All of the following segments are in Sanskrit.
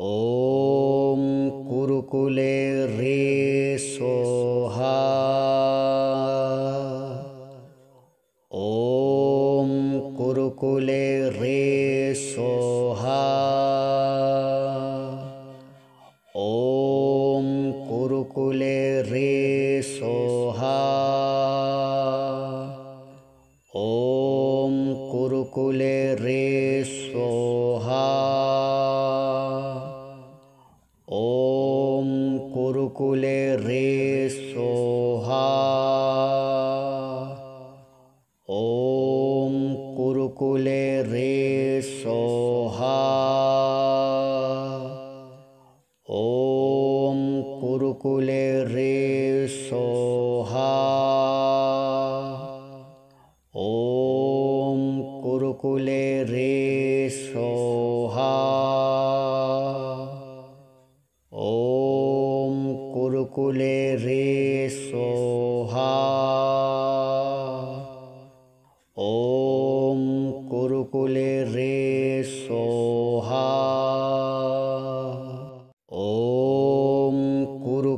ॐ कुरुकुले रे सोहा ॐ कुरुकुले रे सोहा ॐ कुरुकुले रे सोहा ॐ कुरुकुले रे सोहा cule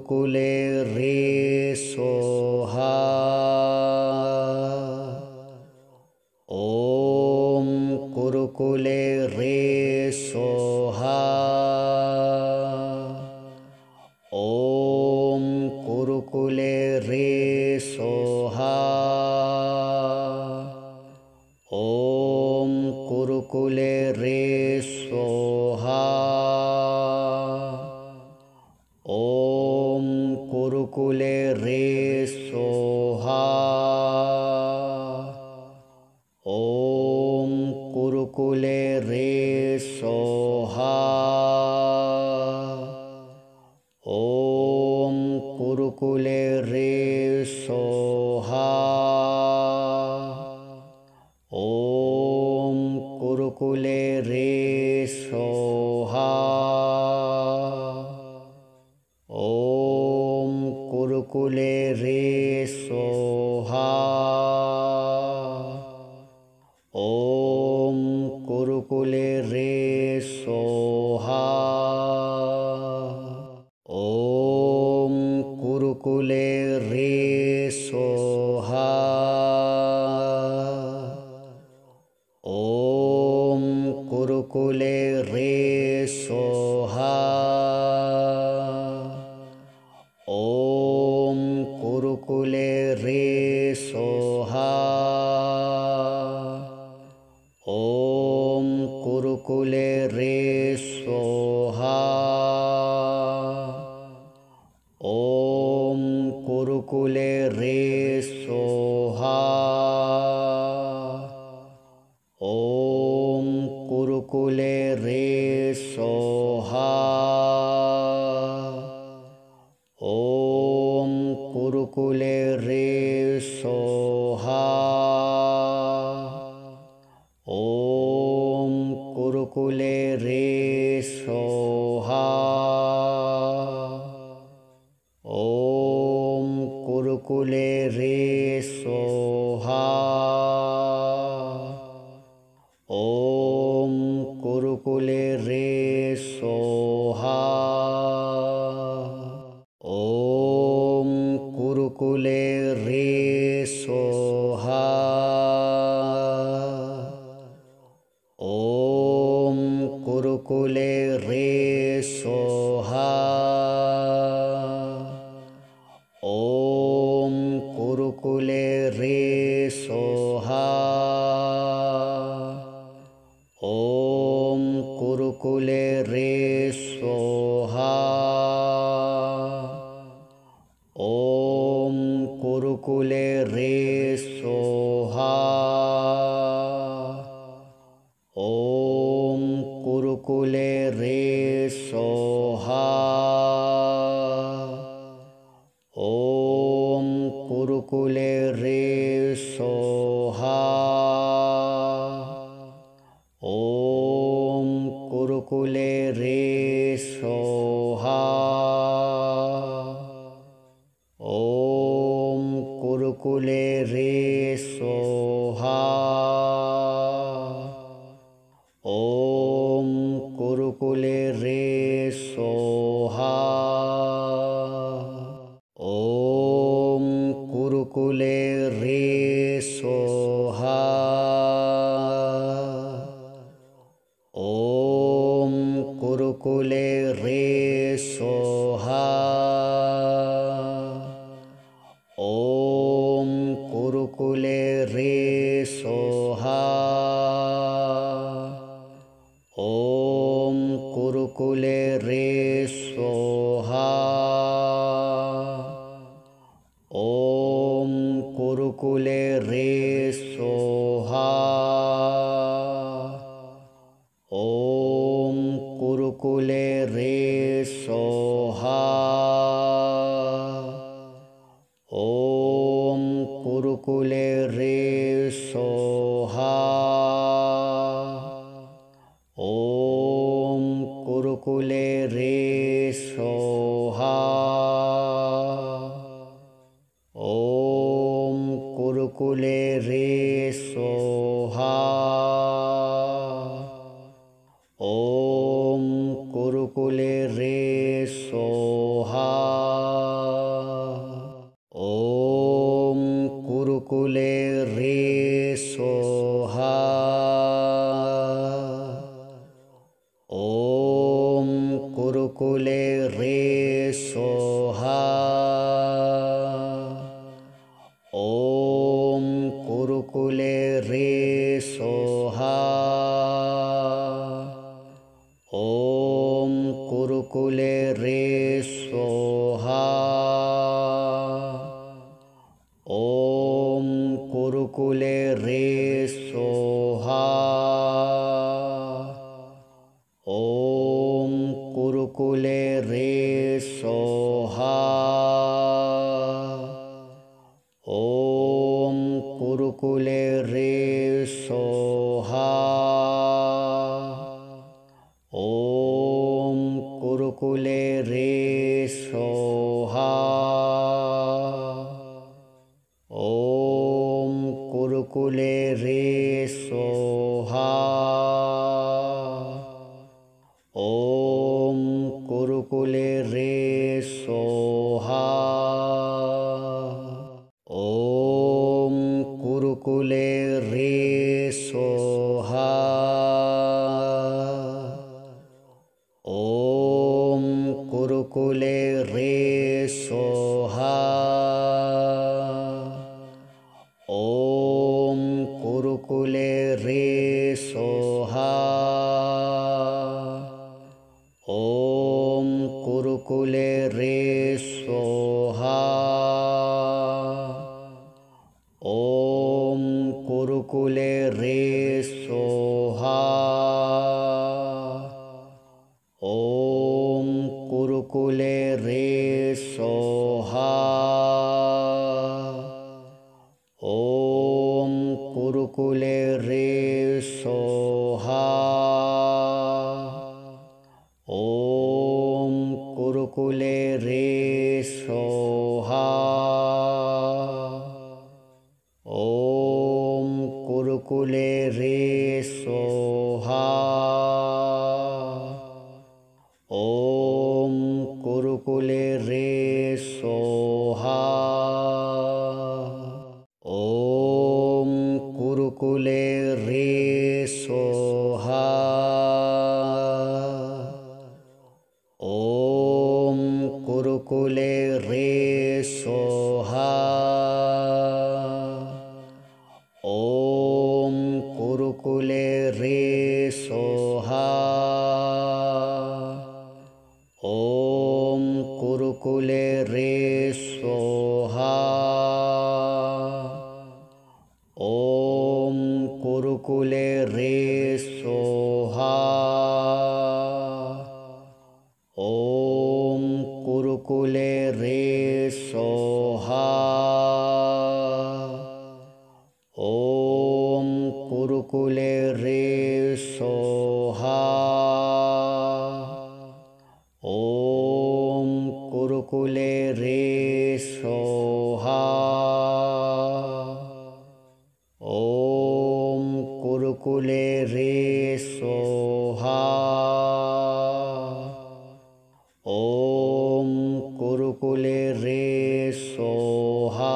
कुले रे सोहा ॐ कुरुकुले रे सोहा ॐ कुरुकुले रे सोहा ॐ कुरुकुले रे सोहा कुले सोहा ॐ कुरुकुले रे सोहा ॐ कुरुकुले रे सोहा ॐ कुरुकुले रे सोहा ¡Cule el rizo! कुले रेः ॐ कुरुकुले रेहा ॐ कुरुकुले रे शोहा ॐ गुरुकुले रेशो गुरुकुले सोहा ॐ सोहा ॐ कुरुकुले रे सोहा कुले रे सोहा ॐ कुरुकुले कुले रे शोहा ॐ गुरुकुले रे स्ोहा ॐ गुरुकुले रे शोः ॐ गुरुकुले रे स्ो कुले सोहा ॐ कुरुकुले सोहा ॐ कुरुकुले रे सोहा ॐ कुरुकुले सोहा हा ॐ कुरुकुले रे सोहा ॐ कुरुकुले रे सोहा ॐ कुरुकुले रे सोहा ॐ कुरुकुले रे कुले रे सोहा ॐ कुरुकुले रे सोहा कुले रे स्रुकुले रे स्ुरुकुले रे स्ोः ॐ गुरुकुले रे स् eso. गुरुकुले रेसोहा स् ॐ गुरुकुले रे स्रुकुले रे स्ोहा ॐ गुरुकुले रे स्वाहा ॐ कुरुकुले रे सोहा ॐ कुरुकुले रे सोहा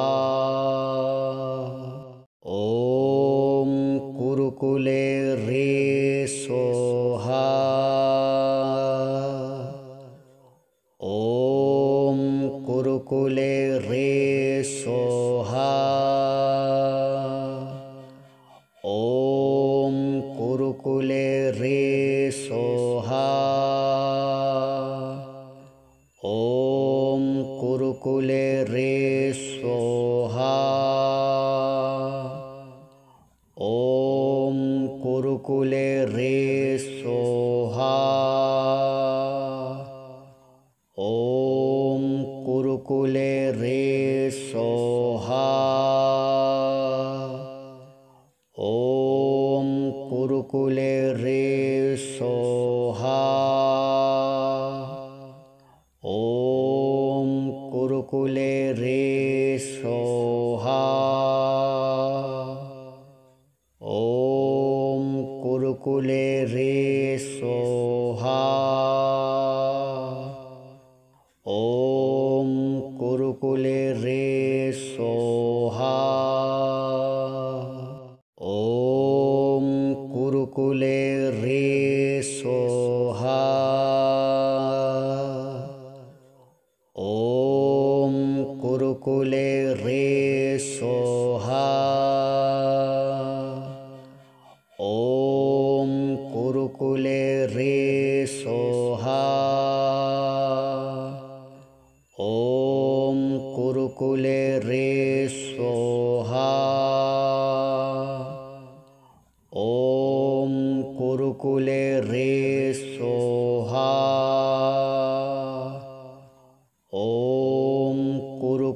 ॐ कुरुकुले रे सोहा ॐ कुरुकुले रे सोहा ॐ कुरुकुले रे सोहा ॐ कुरुकुले रे सोहा ॐ कुरुकुले रे सोहा ॐ कुरुकुले रे সোহা ওম কুরুকুলে রে সোহা ওম কুরুকুলে রে সোহা ওম কুরুকুলে गुरुकुले रेसोहा स्ोः ॐ गुरुकुले रे स् ॐ गुरुकुले रे स्ोहा ॐ गुरुकुले रे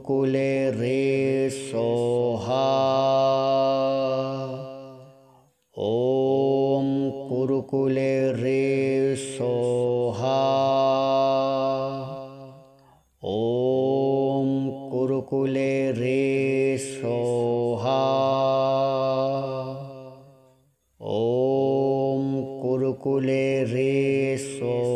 कुले सोहा ॐ कुरुकुले रे सोहा ॐ कुरुकुले रे सोहा ॐ कुरुकुले रे सोहा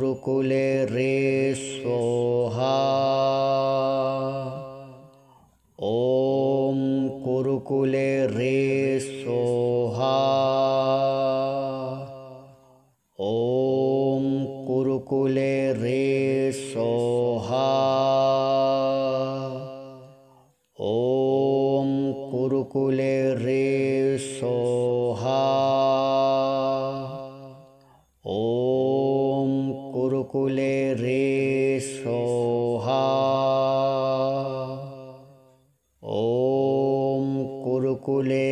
गुरुकुले रे स् ॐ गुरुकुले रे culé.